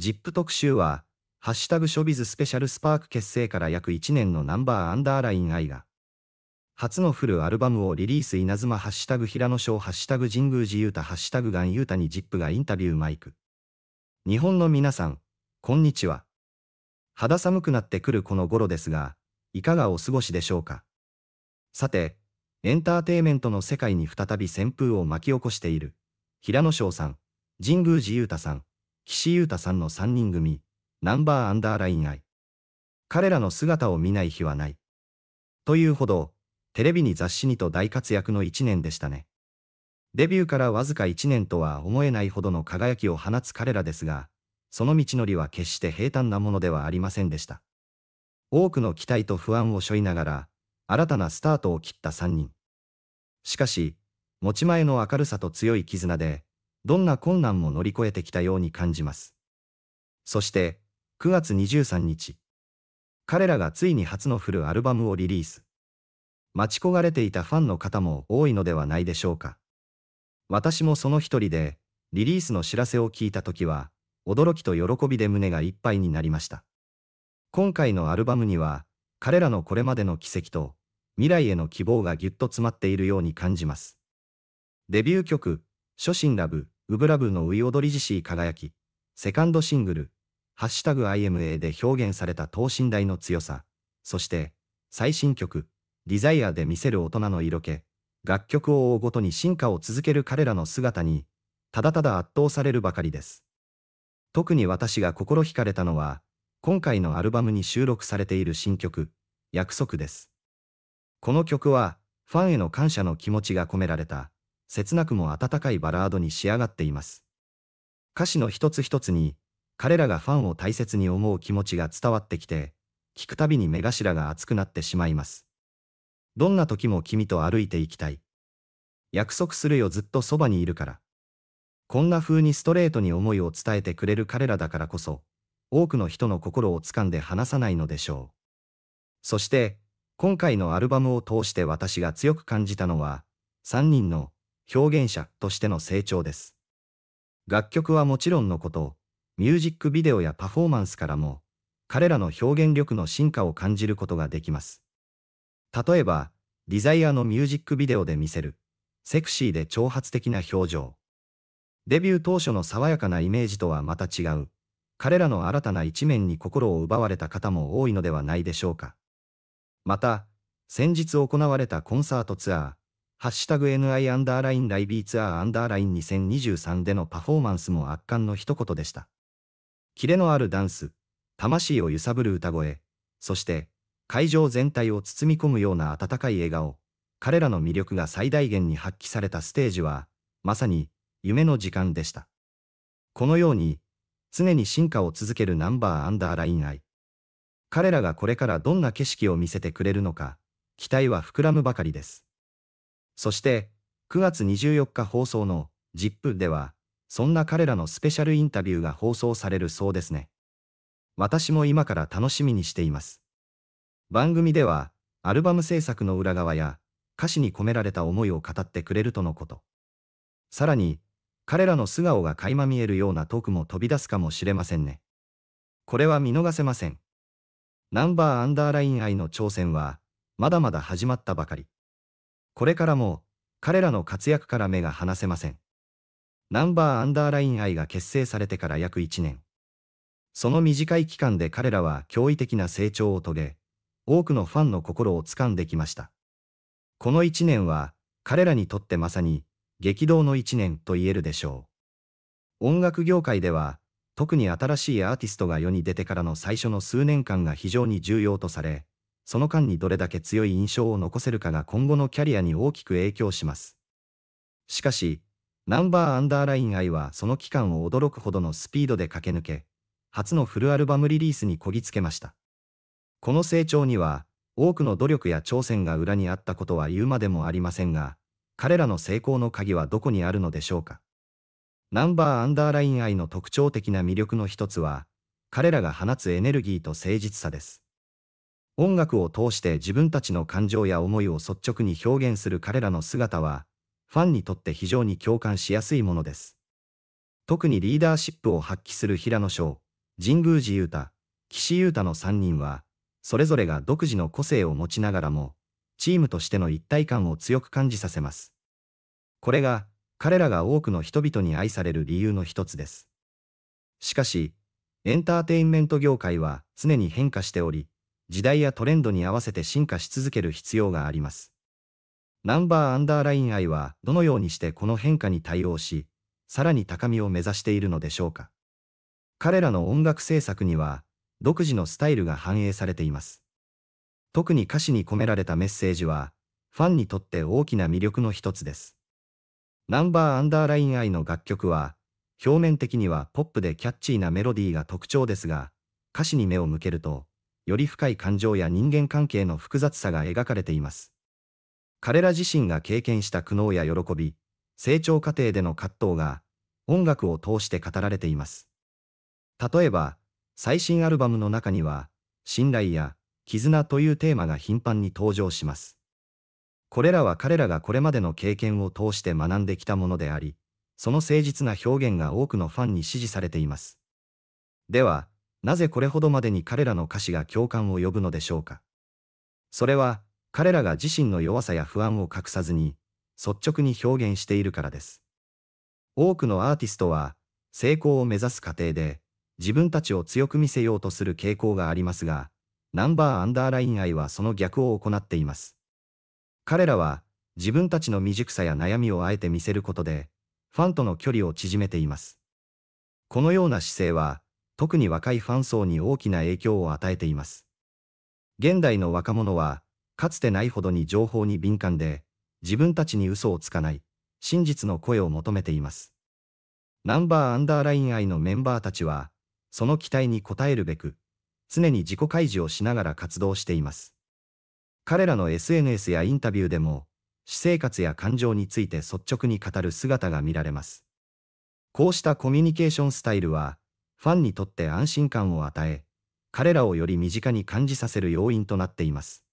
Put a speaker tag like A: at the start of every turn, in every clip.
A: ZIP 特集は、ハッシュタグショビズスペシャルスパーク結成から約1年のナンバーアンダーライン愛が、初のフルアルバムをリリース稲妻ハッシュタグ平野翔ハッシュタグ神宮寺優太ハッシュタグガン優太に ZIP がインタビューマイク。日本の皆さん、こんにちは。肌寒くなってくるこの頃ですが、いかがお過ごしでしょうか。さて、エンターテイメントの世界に再び旋風を巻き起こしている、平野翔さん、神宮寺優太さん、岸優太さんの3人組、ナンバーアンダーライン愛。彼らの姿を見ない日はない。というほど、テレビに雑誌にと大活躍の1年でしたね。デビューからわずか1年とは思えないほどの輝きを放つ彼らですが、その道のりは決して平坦なものではありませんでした。多くの期待と不安を背負いながら、新たなスタートを切った3人。しかし、持ち前の明るさと強い絆で、どんな困難も乗り越えてきたように感じます。そして、9月23日、彼らがついに初のフルアルバムをリリース。待ち焦がれていたファンの方も多いのではないでしょうか。私もその一人で、リリースの知らせを聞いた時は、驚きと喜びで胸がいっぱいになりました。今回のアルバムには、彼らのこれまでの奇跡と、未来への希望がぎゅっと詰まっているように感じます。デビュー曲、初心ラブウブラブのウイオドリジシー輝き、セカンドシングル、ハッシュタグ IMA で表現された等身大の強さ、そして、最新曲、ディザイアで見せる大人の色気、楽曲を追うごとに進化を続ける彼らの姿に、ただただ圧倒されるばかりです。特に私が心惹かれたのは、今回のアルバムに収録されている新曲、約束です。この曲は、ファンへの感謝の気持ちが込められた、切なくも温かいバラードに仕上がっています。歌詞の一つ一つに、彼らがファンを大切に思う気持ちが伝わってきて、聞くたびに目頭が熱くなってしまいます。どんな時も君と歩いていきたい。約束するよずっとそばにいるから。こんな風にストレートに思いを伝えてくれる彼らだからこそ、多くの人の心を掴んで離さないのでしょう。そして、今回のアルバムを通して私が強く感じたのは、3人の表現者としての成長です。楽曲はもちろんのこと、ミュージックビデオやパフォーマンスからも、彼らの表現力の進化を感じることができます。例えば、ディザイアのミュージックビデオで見せる、セクシーで挑発的な表情。デビュー当初の爽やかなイメージとはまた違う、彼らの新たな一面に心を奪われた方も多いのではないでしょうか。また、先日行われたコンサートツアー、ハッシュタグ NI アンダーラインライビーツアーアンダーライン2023でのパフォーマンスも圧巻の一言でした。キレのあるダンス、魂を揺さぶる歌声、そして会場全体を包み込むような温かい笑顔、彼らの魅力が最大限に発揮されたステージは、まさに夢の時間でした。このように、常に進化を続けるナンバーアンダーライン愛。彼らがこれからどんな景色を見せてくれるのか、期待は膨らむばかりです。そして、9月24日放送の ZIP では、そんな彼らのスペシャルインタビューが放送されるそうですね。私も今から楽しみにしています。番組では、アルバム制作の裏側や、歌詞に込められた思いを語ってくれるとのこと。さらに、彼らの素顔が垣間見えるようなトークも飛び出すかもしれませんね。これは見逃せません。ナンバーアンダーライン愛の挑戦は、まだまだ始まったばかり。これからも、彼らの活躍から目が離せません。ナンバーアンダーライン愛が結成されてから約1年。その短い期間で彼らは驚異的な成長を遂げ、多くのファンの心を掴んできました。この1年は、彼らにとってまさに、激動の1年と言えるでしょう。音楽業界では、特に新しいアーティストが世に出てからの最初の数年間が非常に重要とされ、その間にどれだけ強い印象を残せるかが今後のキャリアに大きく影響します。しかし、ナンバーアンダーライン愛はその期間を驚くほどのスピードで駆け抜け、初のフルアルバムリリースにこぎつけました。この成長には、多くの努力や挑戦が裏にあったことは言うまでもありませんが、彼らの成功の鍵はどこにあるのでしょうか。ナンバーアンダーライン愛の特徴的な魅力の一つは、彼らが放つエネルギーと誠実さです。音楽を通して自分たちの感情や思いを率直に表現する彼らの姿は、ファンにとって非常に共感しやすいものです。特にリーダーシップを発揮する平野翔、神宮寺裕太、岸優太の3人は、それぞれが独自の個性を持ちながらも、チームとしての一体感を強く感じさせます。これが、彼らが多くの人々に愛される理由の一つです。しかし、エンターテインメント業界は常に変化しており、時代やトレンドに合わせて進化し続ける必要があります。ナンバーアンダーライン愛はどのようにしてこの変化に対応し、さらに高みを目指しているのでしょうか。彼らの音楽制作には、独自のスタイルが反映されています。特に歌詞に込められたメッセージは、ファンにとって大きな魅力の一つです。ナンバーアンダーライン愛の楽曲は、表面的にはポップでキャッチーなメロディーが特徴ですが、歌詞に目を向けると、より深い感情や人間関係の複雑さが描かれています。彼ら自身が経験した苦悩や喜び、成長過程での葛藤が、音楽を通して語られています。例えば、最新アルバムの中には、信頼や絆というテーマが頻繁に登場します。これらは彼らがこれまでの経験を通して学んできたものであり、その誠実な表現が多くのファンに支持されています。では、なぜこれほどまでに彼らの歌詞が共感を呼ぶのでしょうか。それは、彼らが自身の弱さや不安を隠さずに、率直に表現しているからです。多くのアーティストは、成功を目指す過程で、自分たちを強く見せようとする傾向がありますが、ナンバーアンダーライン愛はその逆を行っています。彼らは、自分たちの未熟さや悩みをあえて見せることで、ファンとの距離を縮めています。このような姿勢は、特に若いファン層に大きな影響を与えています。現代の若者は、かつてないほどに情報に敏感で、自分たちに嘘をつかない、真実の声を求めています。ナンバーアンダーライン愛のメンバーたちは、その期待に応えるべく、常に自己開示をしながら活動しています。彼らの SNS やインタビューでも、私生活や感情について率直に語る姿が見られます。こうしたコミュニケーションスタイルは、ファンにとって安心感を与え、彼らをより身近に感じさせる要因となっています。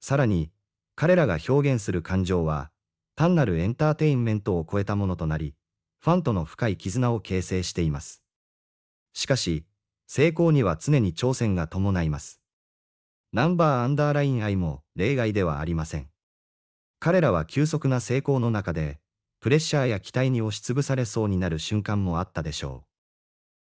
A: さらに、彼らが表現する感情は、単なるエンターテインメントを超えたものとなり、ファンとの深い絆を形成しています。しかし、成功には常に挑戦が伴います。ナンバーアンダーライン愛も例外ではありません。彼らは急速な成功の中で、プレッシャーや期待に押しつぶされそうになる瞬間もあったでしょう。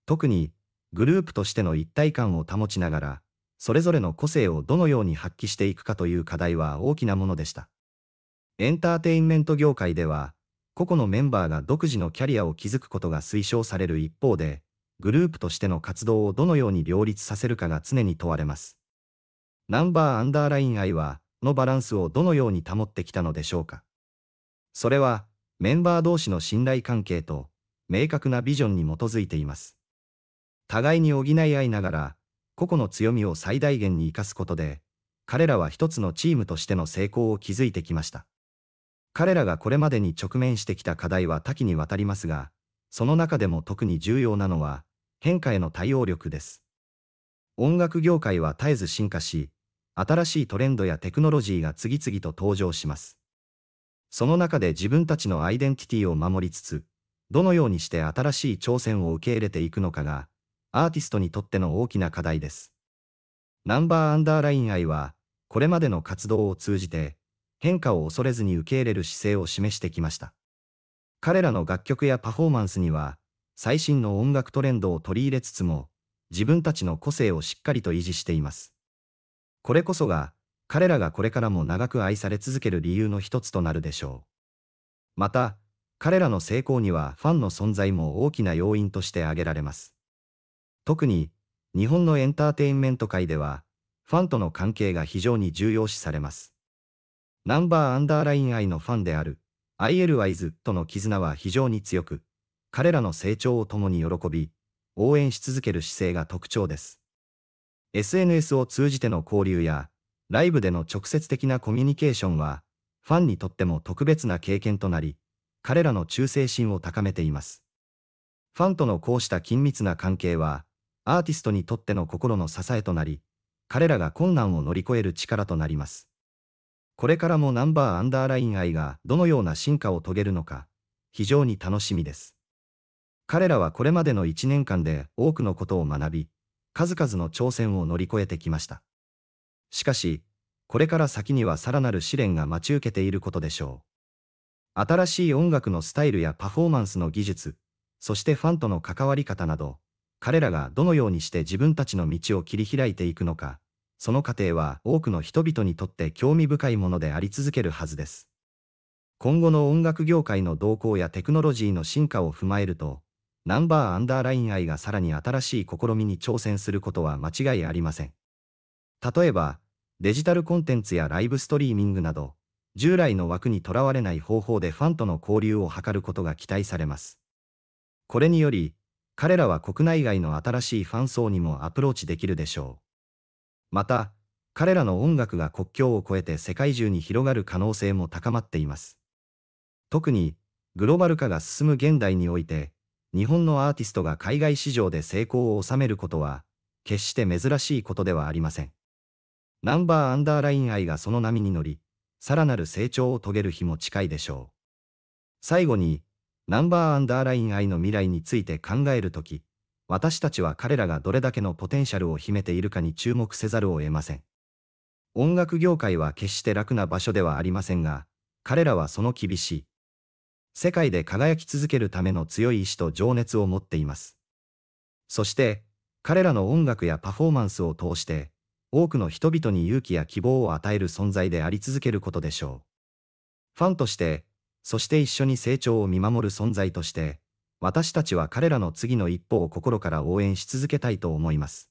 A: 特にグループとしての一体感を保ちながら、それぞれの個性をどのように発揮していくかという課題は大きなものでした。エンターテインメント業界では、個々のメンバーが独自のキャリアを築くことが推奨される一方で、グループとしての活動をどのように両立させるかが常に問われます。ナンバーアンダーライン愛は、のバランスをどのように保ってきたのでしょうか。それは、メンバー同士の信頼関係と、明確なビジョンに基づいています。互いに補い合いながら、個々の強みを最大限に生かすことで、彼らは一つのチームとしての成功を築いてきました。彼らがこれまでに直面してきた課題は多岐にわたりますが、その中でも特に重要なのは、変化への対応力です。音楽業界は絶えず進化し、新しいトレンドやテクノロジーが次々と登場します。その中で自分たちのアイデンティティを守りつつ、どのようにして新しい挑戦を受け入れていくのかが、アーティストにとっての大きな課題です。ナンバーアンダーライン愛は、これまでの活動を通じて、変化を恐れずに受け入れる姿勢を示してきました。彼らの楽曲やパフォーマンスには、最新の音楽トレンドを取り入れつつも、自分たちの個性をしっかりと維持しています。これこそが、彼らがこれからも長く愛され続ける理由の一つとなるでしょう。また、彼らの成功にはファンの存在も大きな要因として挙げられます。特に、日本のエンターテインメント界では、ファンとの関係が非常に重要視されます。ナンバーアンダーライン愛のファンである、ILYs との絆は非常に強く、彼らの成長を共に喜び、応援し続ける姿勢が特徴です。SNS を通じての交流や、ライブでの直接的なコミュニケーションは、ファンにとっても特別な経験となり、彼らの忠誠心を高めています。ファンとのこうした緊密な関係は、アーティストにとっての心の支えとなり、彼らが困難を乗り越える力となります。これからもナンバーアンダーライン愛がどのような進化を遂げるのか、非常に楽しみです。彼らはこれまでの1年間で多くのことを学び、数々の挑戦を乗り越えてきました。しかし、これから先にはさらなる試練が待ち受けていることでしょう。新しい音楽のスタイルやパフォーマンスの技術、そしてファンとの関わり方など、彼らがどのようにして自分たちの道を切り開いていくのか、その過程は多くの人々にとって興味深いものであり続けるはずです。今後の音楽業界の動向やテクノロジーの進化を踏まえると、ナンバーアンダーライン愛がさらに新しい試みに挑戦することは間違いありません。例えば、デジタルコンテンツやライブストリーミングなど、従来の枠にとらわれない方法でファンとの交流を図ることが期待されます。これにより、彼らは国内外の新しいファン層にもアプローチできるでしょう。また、彼らの音楽が国境を越えて世界中に広がる可能性も高まっています。特に、グローバル化が進む現代において、日本のアーティストが海外市場で成功を収めることは、決して珍しいことではありません。ナンバーアンダーライン愛がその波に乗り、さらなる成長を遂げる日も近いでしょう。最後に、ナンバーアンダーライン愛の未来について考えるとき、私たちは彼らがどれだけのポテンシャルを秘めているかに注目せざるを得ません。音楽業界は決して楽な場所ではありませんが、彼らはその厳しい。世界で輝き続けるための強い意志と情熱を持っています。そして、彼らの音楽やパフォーマンスを通して、多くの人々に勇気や希望を与える存在であり続けることでしょう。ファンとして、そして一緒に成長を見守る存在として、私たちは彼らの次の一歩を心から応援し続けたいと思います。